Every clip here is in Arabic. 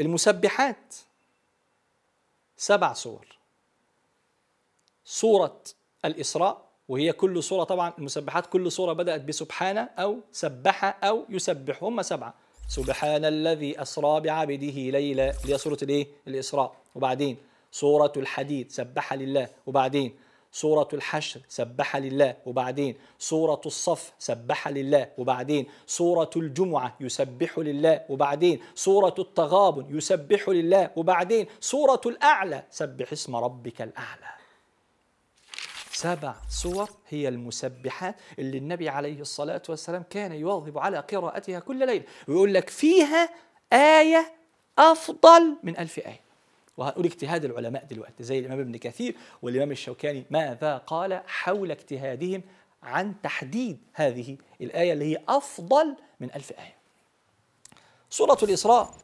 المسبحات سبع صور صورة الإسراء وهي كل صورة طبعا المسبحات كل صورة بدأت بسبحانه أو سبح أو يسبح هم سبعة سبحان الذي أسرى بعبده ليلا اللي هي سورة الإيه؟ الإسراء وبعدين سورة الحديد سبح لله وبعدين سورة الحشر سبح لله وبعدين سورة الصف سبح لله وبعدين سورة الجمعة يسبح لله وبعدين سورة التغابن يسبح لله وبعدين سورة الأعلى سبح اسم ربك الأعلى سبع سور هي المسبحات اللي النبي عليه الصلاة والسلام كان يواظب على قراءتها كل ليلة ويقول لك فيها آية أفضل من ألف آية وهنقول اجتهاد العلماء دلوقتي زي الإمام ابن كثير والإمام الشوكاني ماذا قال حول اجتهادهم عن تحديد هذه الآية اللي هي أفضل من ألف آية سورة الإسراء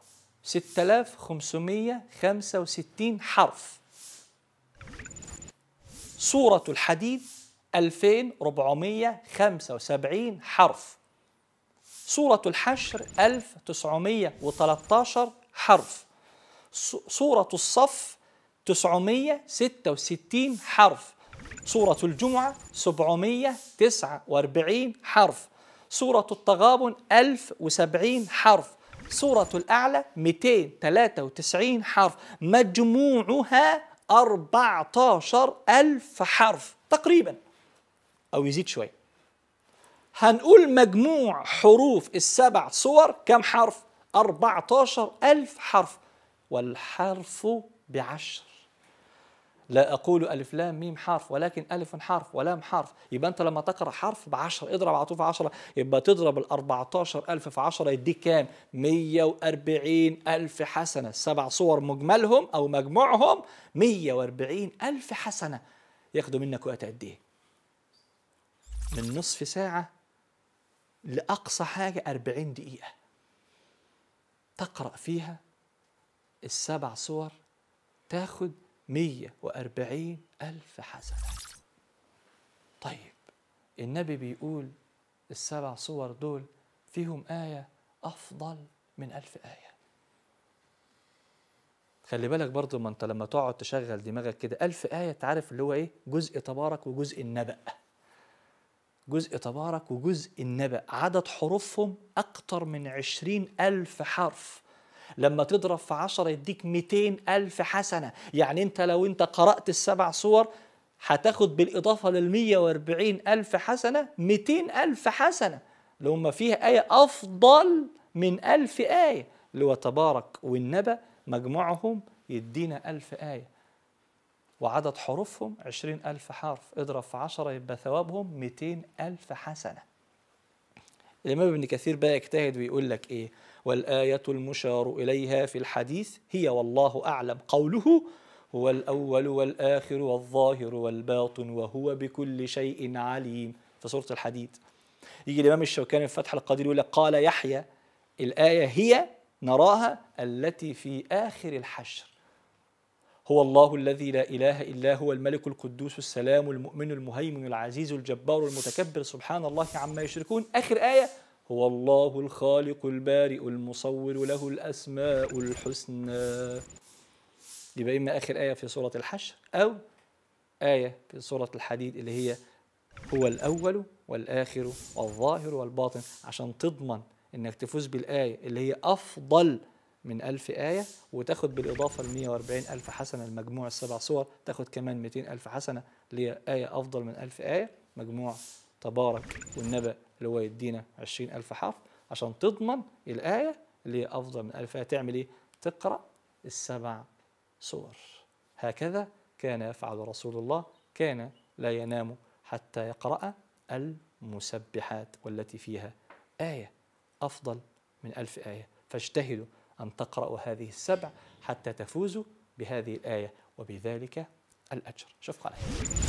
6565 حرف سورة الحديد 2475 حرف سورة الحشر 1913 حرف سورة الصف 966 حرف سورة الجمعة 749 حرف سورة التغابن 1070 حرف سورة الأعلى 293 حرف مجموعها 14000 حرف تقريبا أو يزيد شوي هنقول مجموع حروف السبع صور كم حرف؟ 14000 حرف والحرف بعشر لا أقول ألف لام ميم حرف ولكن ألف حرف ولام حرف يبقى أنت لما تقرأ حرف بعشر اضرب على طول في عشرة يبقى تضرب ال 14000 في عشرة يديك كام وأربعين ألف حسنة سبع صور مجملهم أو مجموعهم وأربعين ألف حسنة ياخدوا منك وقت قد إيه من نصف ساعة لأقصى حاجة 40 دقيقة تقرأ فيها السبع صور تاخد 140 ألف حسنة طيب النبي بيقول السبع صور دول فيهم آية أفضل من ألف آية خلي بالك برضو ما انت لما تقعد تشغل دماغك كده ألف آية تعرف اللي هو إيه جزء تبارك وجزء النبأ جزء تبارك وجزء النبأ عدد حروفهم أكتر من عشرين ألف حرف لما تضرب في 10 يديك 200 ألف حسنة يعني أنت لو أنت قرأت السبع صور هتاخد بالإضافة لل 140 ألف حسنة 200 ألف حسنة اللي هم فيها آية أفضل من ألف آية اللي هو تبارك والنبى مجموعهم يدينا ألف آية وعدد حروفهم عشرين ألف حرف اضرب في عشرة يبقى ثوابهم ميتين ألف حسنة الإمام ابن كثير بقى يجتهد ويقول لك إيه والآية المشار إليها في الحديث هي والله أعلم قوله هو الأول والآخر والظاهر والباطن وهو بكل شيء عليم في سورة الحديد يجي الإمام الشوكاني في فتح القدير يقول لك قال يحيى الآية هي نراها التي في آخر الحشر هو الله الذي لا إله إلا هو الملك القدوس السلام المؤمن المهيمن العزيز الجبار المتكبر سبحان الله عما يشركون آخر آية هو الله الخالق البارئ المصور له الأسماء الحسنى يبقى إما آخر آية في سورة الحشر أو آية في سورة الحديد اللي هي هو الأول والآخر والظاهر والباطن عشان تضمن إنك تفوز بالآية اللي هي أفضل من 1000 آية وتاخد بالإضافة ل 140 ألف حسنة لمجموع السبع صور تاخد كمان 200 ألف حسنة لآية أفضل من 1000 آية مجموع تبارك والنبأ اللي هو يدينا 20 ألف حرف عشان تضمن الآية اللي هي أفضل من 1000 آية تعمل إيه؟ تقرأ السبع صور هكذا كان يفعل رسول الله كان لا ينام حتى يقرأ المسبحات والتي فيها آية أفضل من ألف آية فاجتهدوا أن تقرأوا هذه السبع حتى تفوزوا بهذه الآية وبذلك الأجر شفق عليكم